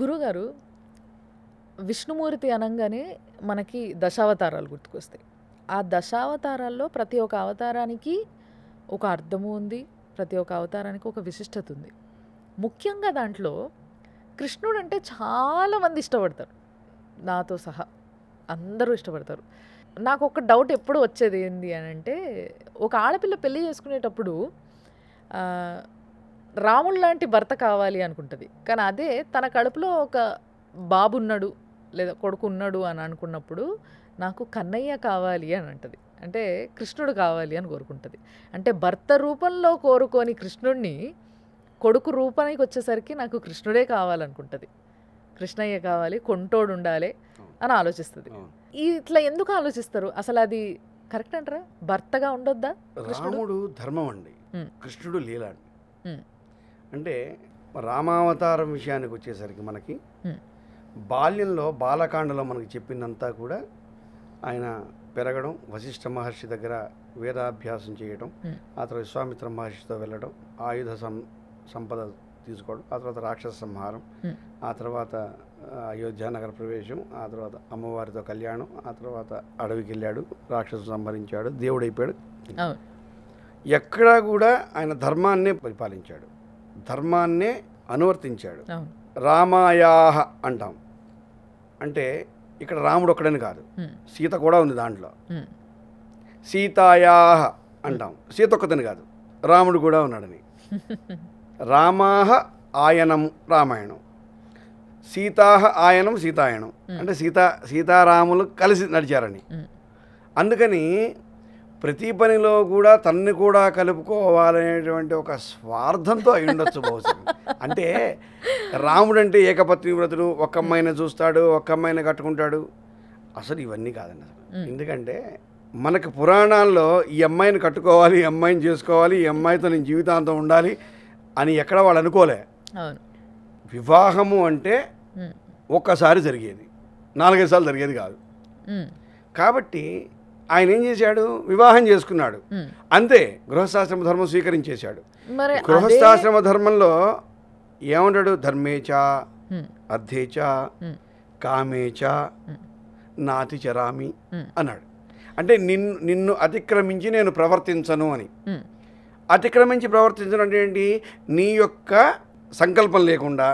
గురుగారు విష్ణుమూర్తి అనంగానే మనకి దశావతారాలు గుర్తుకొస్తాయి ఆ దశావతారాల్లో ప్రతి ఒక్క అవతారానికి ఒక అర్థము ఉంది ప్రతి ఒక్క అవతారానికి ఒక విశిష్టత ఉంది ముఖ్యంగా దాంట్లో కృష్ణుడు అంటే చాలామంది ఇష్టపడతారు నాతో సహా అందరూ ఇష్టపడతారు నాకు ఒక డౌట్ ఎప్పుడు వచ్చేది ఏంటి అని అంటే ఒక ఆడపిల్ల పెళ్ళి చేసుకునేటప్పుడు రాముడు లాంటి భర్త కావాలి అనుకుంటుంది కానీ అదే తన కడుపులో ఒక బాబు ఉన్నాడు లేదా కొడుకు ఉన్నాడు అని అనుకున్నప్పుడు నాకు కన్నయ్య కావాలి అని అంటుంది అంటే కృష్ణుడు కావాలి అని కోరుకుంటుంది అంటే భర్త రూపంలో కోరుకొని కృష్ణుడిని కొడుకు రూపానికి వచ్చేసరికి నాకు కృష్ణుడే కావాలనుకుంటుంది కృష్ణయ్య కావాలి కొంటోడు ఉండాలి అని ఆలోచిస్తుంది ఇట్లా ఎందుకు ఆలోచిస్తారు అసలు అది కరెక్ట్ అంటారా భర్తగా ఉండొద్దా రాముడు ధర్మం అండి కృష్ణుడు లీలా అండి అంటే రామావతారం విషయానికి వచ్చేసరికి మనకి బాల్యంలో బాలకాండలో మనకి చెప్పిందంతా కూడా ఆయన పెరగడం వశిష్ఠ మహర్షి దగ్గర వేదాభ్యాసం చేయడం ఆ తర్వాత విశ్వామిత్ర మహర్షితో వెళ్ళడం ఆయుధ సం సంపద తీసుకోవడం ఆ తర్వాత రాక్షస సంహారం ఆ తర్వాత అయోధ్యానగర ప్రవేశం ఆ తర్వాత అమ్మవారితో కళ్యాణం ఆ తర్వాత అడవికి వెళ్ళాడు రాక్షసు సంహరించాడు దేవుడైపోయాడు ఎక్కడా కూడా ఆయన ధర్మాన్నే పరిపాలించాడు ధర్మాన్నే అనువర్తించాడు రామాయా అంటాం అంటే ఇక్కడ రాముడు ఒక్కడని కాదు సీత కూడా ఉంది దాంట్లో సీతాయాహ అంటాం సీత ఒక్కదని కాదు రాముడు కూడా ఉన్నాడని రామాహ ఆయనం రామాయణం సీతాహ ఆయనం సీతాయనం అంటే సీతా సీతారాములు కలిసి నడిచారని అందుకని ప్రతి పనిలో కూడా తనని కూడా కలుపుకోవాలనేటువంటి ఒక స్వార్థంతో అయి ఉండొచ్చు బహుశా అంటే రాముడు అంటే ఏకపత్ని వ్రతుడు ఒక్క అమ్మాయిని చూస్తాడు ఒక్క అమ్మాయిని కట్టుకుంటాడు అసలు ఇవన్నీ కాదండి అసలు ఎందుకంటే మనకు పురాణాల్లో ఈ అమ్మాయిని కట్టుకోవాలి ఈ అమ్మాయిని చేసుకోవాలి ఈ అమ్మాయితో నేను జీవితాంతం ఉండాలి అని ఎక్కడ వాళ్ళు అనుకోలే వివాహము అంటే ఒక్కసారి జరిగేది నాలుగైదు సార్లు జరిగేది కాదు కాబట్టి ఆయన ఏం చేశాడు వివాహం చేసుకున్నాడు అంతే గృహస్థాశ్రమ ధర్మం స్వీకరించేశాడు గృహస్థాశ్రమ ధర్మంలో ఏమంటాడు ధర్మేచ అర్ధేచ కామేచ నాతి చరామి అన్నాడు అంటే నిన్ను నిన్ను అతిక్రమించి నేను ప్రవర్తించను అని అతిక్రమించి ప్రవర్తించడం అంటే ఏంటి నీ యొక్క సంకల్పం లేకుండా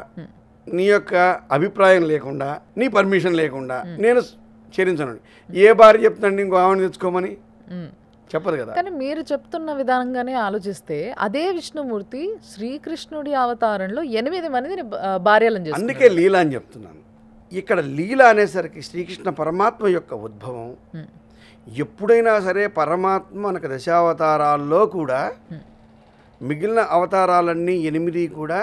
నీ యొక్క అభిప్రాయం లేకుండా నీ పర్మిషన్ లేకుండా నేను చరించనండి ఏ భార్య చెప్తాండి ఇంకో ఆవిడ తెచ్చుకోమని చెప్పదు కదా కానీ మీరు చెప్తున్న విధానంగానే ఆలోచిస్తే అదే విష్ణుమూర్తి శ్రీకృష్ణుడి అవతారంలో ఎనిమిది మందిని భార్యలను అందుకే లీల అని చెప్తున్నాను ఇక్కడ లీల అనేసరికి శ్రీకృష్ణ పరమాత్మ యొక్క ఉద్భవం ఎప్పుడైనా సరే పరమాత్మ మనకు దశావతారాల్లో కూడా మిగిలిన అవతారాలన్నీ ఎనిమిది కూడా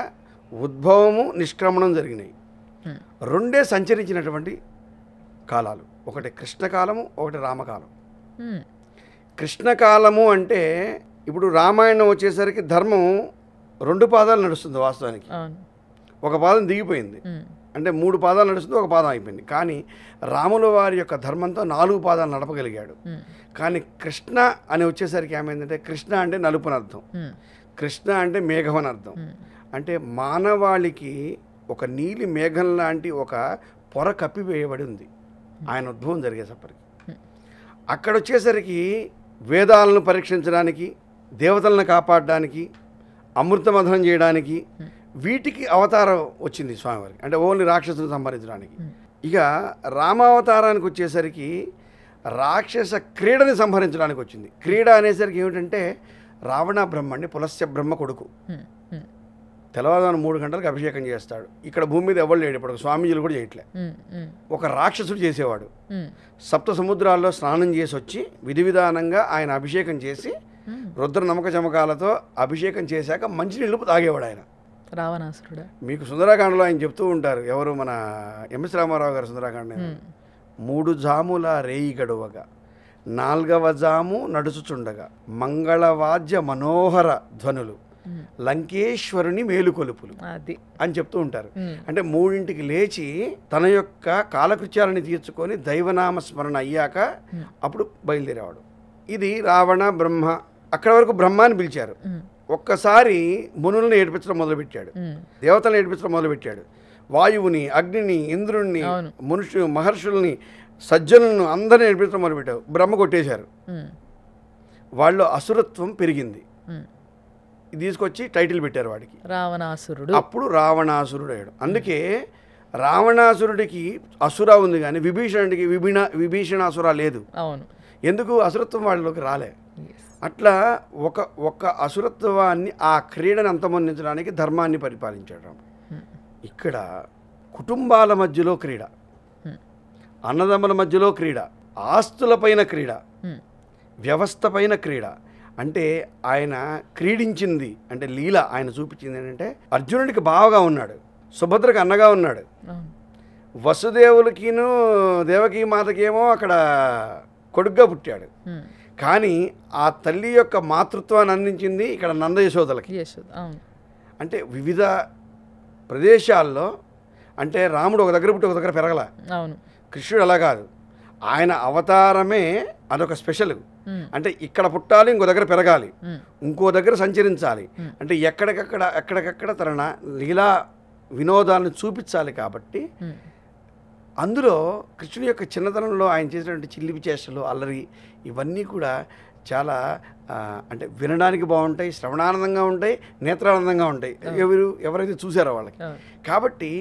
ఉద్భవము నిష్క్రమణం జరిగినాయి రెండే సంచరించినటువంటి కాలాలు ఒకటి కృష్ణకాలము ఒకటి రామకాలం కృష్ణకాలము అంటే ఇప్పుడు రామాయణం వచ్చేసరికి ధర్మం రెండు పాదాలు నడుస్తుంది వాస్తవానికి ఒక పాదం దిగిపోయింది అంటే మూడు పాదాలు నడుస్తుంది ఒక పాదం అయిపోయింది కానీ రాముల వారి యొక్క ధర్మంతో నాలుగు పాదాలు నడపగలిగాడు కానీ కృష్ణ అని వచ్చేసరికి ఏమైందంటే కృష్ణ అంటే నలుపునర్థం అర్థం కృష్ణ అంటే మేఘం అని అర్థం అంటే మానవాళికి ఒక నీలి మేఘం లాంటి ఒక పొర కప్పివేయబడి ఉంది ఆయన ఉద్భవం జరిగేసరికి అక్కడ వచ్చేసరికి వేదాలను పరీక్షించడానికి దేవతలను కాపాడడానికి అమృతమధనం చేయడానికి వీటికి అవతారం వచ్చింది స్వామివారికి అంటే ఓన్లీ రాక్షసుని సంహరించడానికి ఇక రామావతారానికి వచ్చేసరికి రాక్షస క్రీడని సంహరించడానికి వచ్చింది క్రీడ అనేసరికి ఏమిటంటే రావణ బ్రహ్మణ్ణి పులస్య బ్రహ్మ కొడుకు తెల్లవారుజాను మూడు గంటలకు అభిషేకం చేస్తాడు ఇక్కడ భూమి మీద ఎవరు లేడు ఇప్పుడు స్వామీజీలు కూడా చేయట్లే ఒక రాక్షసుడు చేసేవాడు సప్త సముద్రాల్లో స్నానం చేసి వచ్చి విధి విధానంగా ఆయన అభిషేకం చేసి రుద్ర నమ్మక చమకాలతో అభిషేకం చేశాక మంచి నిలుపు తాగేవాడు ఆయన రావణాసురుడు మీకు సుందరాకాండలో ఆయన చెప్తూ ఉంటారు ఎవరు మన ఎంఎస్ రామారావు గారు సుందరాకాండ మూడు జాముల రేయి గడువగా నాల్గవ జాము నడుచుచుండగా మంగళవాద్య మనోహర ధ్వనులు లంకేశ్వరుని మేలుకొలుపులు అది అని చెప్తూ ఉంటారు అంటే మూడింటికి లేచి తన యొక్క కాలకృత్యాలని తీర్చుకొని దైవనామ స్మరణ అయ్యాక అప్పుడు బయలుదేరేవాడు ఇది రావణ బ్రహ్మ అక్కడ వరకు బ్రహ్మ అని పిలిచారు ఒక్కసారి మునులను ఏడిపించడం మొదలుపెట్టాడు దేవతలను ఏడిపించడం మొదలుపెట్టాడు వాయువుని అగ్నిని ఇంద్రుణ్ణి మనుషు మహర్షుల్ని సజ్జనులను అందరిని ఏడిపించడం మొదలుపెట్టారు బ్రహ్మ కొట్టేశారు వాళ్ళు అసురత్వం పెరిగింది తీసుకొచ్చి టైటిల్ పెట్టారు వాడికి రావణాసురుడు అప్పుడు రావణాసురుడు అయ్యాడు అందుకే రావణాసురుడికి అసుర ఉంది కానీ విభీషణుడికి విభిణ విభీషణాసుర లేదు అవును ఎందుకు అసురత్వం వాళ్ళలోకి రాలే అట్లా ఒక ఒక అసురత్వాన్ని ఆ క్రీడను అంతమొందించడానికి ధర్మాన్ని పరిపాలించడం hmm. ఇక్కడ కుటుంబాల మధ్యలో క్రీడ hmm. అన్నదమ్ముల మధ్యలో క్రీడ ఆస్తులపైన క్రీడ hmm. వ్యవస్థ పైన క్రీడ అంటే ఆయన క్రీడించింది అంటే లీల ఆయన చూపించింది ఏంటంటే అర్జునుడికి బావగా ఉన్నాడు సుభద్రకు అన్నగా ఉన్నాడు వసుదేవులకిను దేవకి మాతకేమో అక్కడ కొడుగ్గా పుట్టాడు కానీ ఆ తల్లి యొక్క మాతృత్వాన్ని అందించింది ఇక్కడ నంద యశోదలకి అంటే వివిధ ప్రదేశాల్లో అంటే రాముడు ఒక దగ్గర పుట్టి ఒక దగ్గర పెరగల కృష్ణుడు అలా కాదు ఆయన అవతారమే అదొక స్పెషల్ అంటే ఇక్కడ పుట్టాలి ఇంకో దగ్గర పెరగాలి ఇంకో దగ్గర సంచరించాలి అంటే ఎక్కడికక్కడ ఎక్కడికక్కడ తన లీలా వినోదాలను చూపించాలి కాబట్టి అందులో కృష్ణుని యొక్క చిన్నతనంలో ఆయన చేసినటువంటి చిల్లిపి చేష్టలు అల్లరి ఇవన్నీ కూడా చాలా అంటే వినడానికి బాగుంటాయి శ్రవణానందంగా ఉంటాయి నేత్రానందంగా ఉంటాయి ఎవరు ఎవరైతే చూసారో వాళ్ళకి కాబట్టి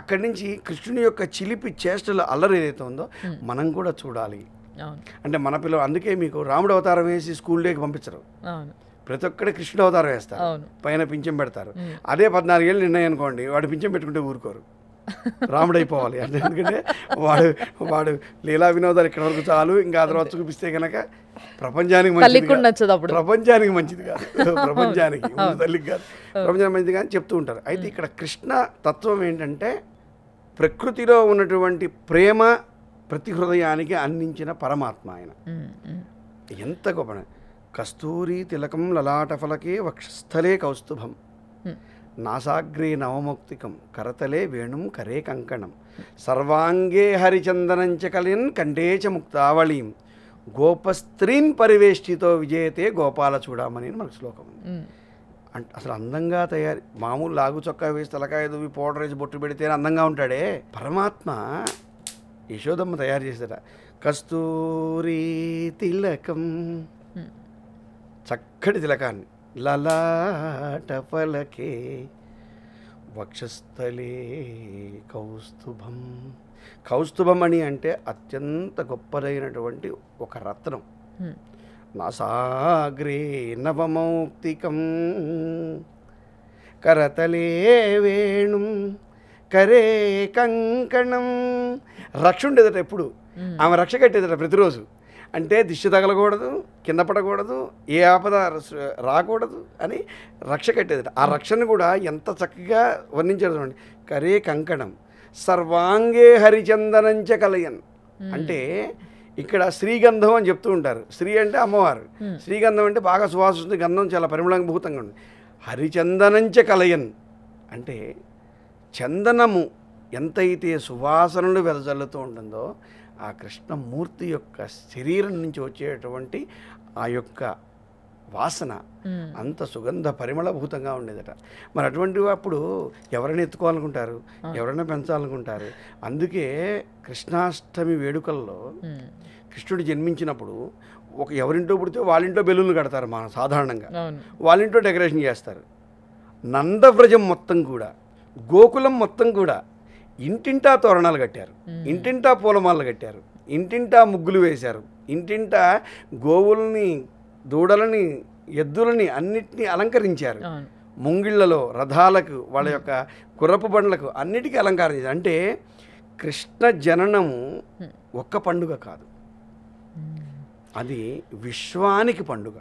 అక్కడి నుంచి కృష్ణుని యొక్క చిలిపి చేష్టలు అల్లరి ఏదైతే ఉందో మనం కూడా చూడాలి అంటే మన పిల్లలు అందుకే మీకు రాముడు అవతారం వేసి స్కూల్ డేకి పంపించరు ప్రతి ఒక్కడే కృష్ణ అవతారం వేస్తారు పైన పింఛం పెడతారు అదే పద్నాలుగేళ్ళు నిర్ణయం అనుకోండి వాడు పింఛం పెట్టుకుంటే ఊరుకోరు రాముడు అయిపోవాలి అంటే ఎందుకంటే వాడు వాడు లీలా వినోదాలు ఇక్కడ వరకు చాలు ఇంకా ఆ తర్వాత చూపిస్తే కనుక ప్రపంచానికి మంచిది ప్రపంచానికి మంచిది కాదు ప్రపంచానికి తల్లికి కాదు ప్రపంచానికి మంచిది కానీ చెప్తూ ఉంటారు అయితే ఇక్కడ కృష్ణ తత్వం ఏంటంటే ప్రకృతిలో ఉన్నటువంటి ప్రేమ ప్రతి హృదయానికి అందించిన పరమాత్మ ఆయన ఎంత గొప్ప కస్తూరి తిలకం లలాటఫలకే వక్షస్థలే కౌస్తుభం నాసాగ్రే నవమౌక్తికం కరతలే వేణుం కరే కంకణం సర్వాంగే హరిచందనంచ కలిన్ కండేచ ముక్తావళీం గోపస్త్రీన్ పరివేష్టితో విజయతే గోపాల చూడమని మనకు శ్లోకం ఉంది అంటే అసలు అందంగా తయారు మామూలు లాగు చొక్కా వేసి తలకాయ దువ్వి పౌడర్ వేసి బొట్టు పెడితేనే అందంగా ఉంటాడే పరమాత్మ యశోదమ్మ తయారు చేశార కస్తూరి తిలకం చక్కటి తిలకాన్ని లలాట పలకే వక్షస్థలే కౌస్తుభం అని అంటే అత్యంత గొప్పదైనటువంటి ఒక రత్నం నా సాగ్రే నవమౌక్తికం కరతలే వేణుం కరే కంకణం రక్ష ఉండేదట ఎప్పుడు ఆమె రక్ష కట్టేదట ప్రతిరోజు అంటే దిష్టి తగలకూడదు కింద పడకూడదు ఏ ఆపద రాకూడదు అని రక్ష కట్టేదట ఆ రక్షను కూడా ఎంత చక్కగా వర్ణించారు చూడండి కరే కంకణం సర్వాంగే హరిచందనంచ కలయన్ అంటే ఇక్కడ శ్రీగంధం అని చెప్తూ ఉంటారు శ్రీ అంటే అమ్మవారు శ్రీగంధం అంటే బాగా సువాసన గంధం చాలా పరిమళభూతంగా ఉంది హరిచందనంచ కలయన్ అంటే చందనము ఎంతైతే సువాసనలు వెదజల్లుతూ ఉంటుందో ఆ కృష్ణమూర్తి యొక్క శరీరం నుంచి వచ్చేటువంటి ఆ యొక్క వాసన అంత సుగంధ పరిమళభూతంగా ఉండేదట మరి అటువంటి అప్పుడు ఎవరైనా ఎత్తుకోవాలనుకుంటారు ఎవరైనా పెంచాలనుకుంటారు అందుకే కృష్ణాష్టమి వేడుకల్లో కృష్ణుడు జన్మించినప్పుడు ఒక ఎవరింటో పుడితే వాళ్ళింటో బెలూన్లు కడతారు మన సాధారణంగా వాళ్ళింటో డెకరేషన్ చేస్తారు నందవ్రజం మొత్తం కూడా గోకులం మొత్తం కూడా ఇంటింటా తోరణాలు కట్టారు ఇంటింటా పూలమాలలు కట్టారు ఇంటింటా ముగ్గులు వేశారు ఇంటింటా గోవుల్ని దూడలని ఎద్దులని అన్నిటినీ అలంకరించారు ముంగిళ్ళలో రథాలకు వాళ్ళ యొక్క కురపు బండ్లకు అన్నిటికీ అలంకరించారు అంటే కృష్ణ జననము ఒక్క పండుగ కాదు అది విశ్వానికి పండుగ